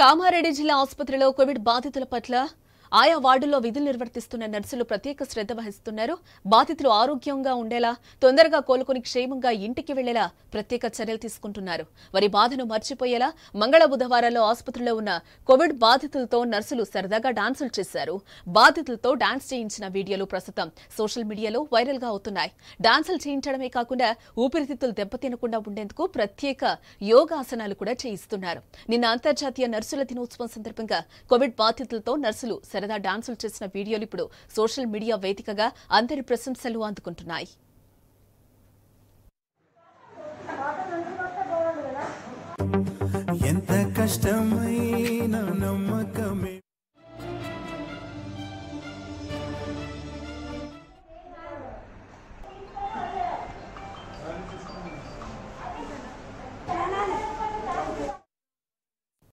కామారెడ్డి జిల్లా ఆసుపత్రిలో కోవిడ్ బాధితుల పట్ల ఆయా వార్డుల్లో విధులు నిర్వర్తిస్తున్న నర్సులు ప్రత్యేక శ్రద్ధ వహిస్తున్నారు బాధితులు ఆరోగ్యంగా ఉండేలా తొందరగా కోలుకుని క్షేమంగా ఇంటికి వెళ్లేలా ప్రత్యేక చర్యలు తీసుకుంటున్నారు వారి బాధను మర్చిపోయేలా మంగళ బుధవారాల్లో ఆసుపత్రిలో ఉన్న కోవిడ్ బాధితులతో నర్సులు సరదాగా డాన్సులు చేశారు బాధితులతో డాన్స్ చేయించిన వీడియోలు ప్రస్తుతం సోషల్ మీడియాలో వైరల్ గా అవుతున్నాయి డాన్సులు చేయించడమే కాకుండా ఊపిరితిత్తులు దెబ్బతినకుండా ఉండేందుకు ప్రత్యేక యోగాసనాలు కూడా చేయిస్తున్నారు నిన్న అంతర్జాతీయ నర్సుల దినోత్సవం సందర్భంగా కోవిడ్ బాధితులతో నర్సులు సరదా డాన్సులు చేసిన వీడియోలు ఇప్పుడు సోషల్ మీడియా వేదికగా అందరి ప్రశంసలు అందుకుంటున్నాయి Thank you.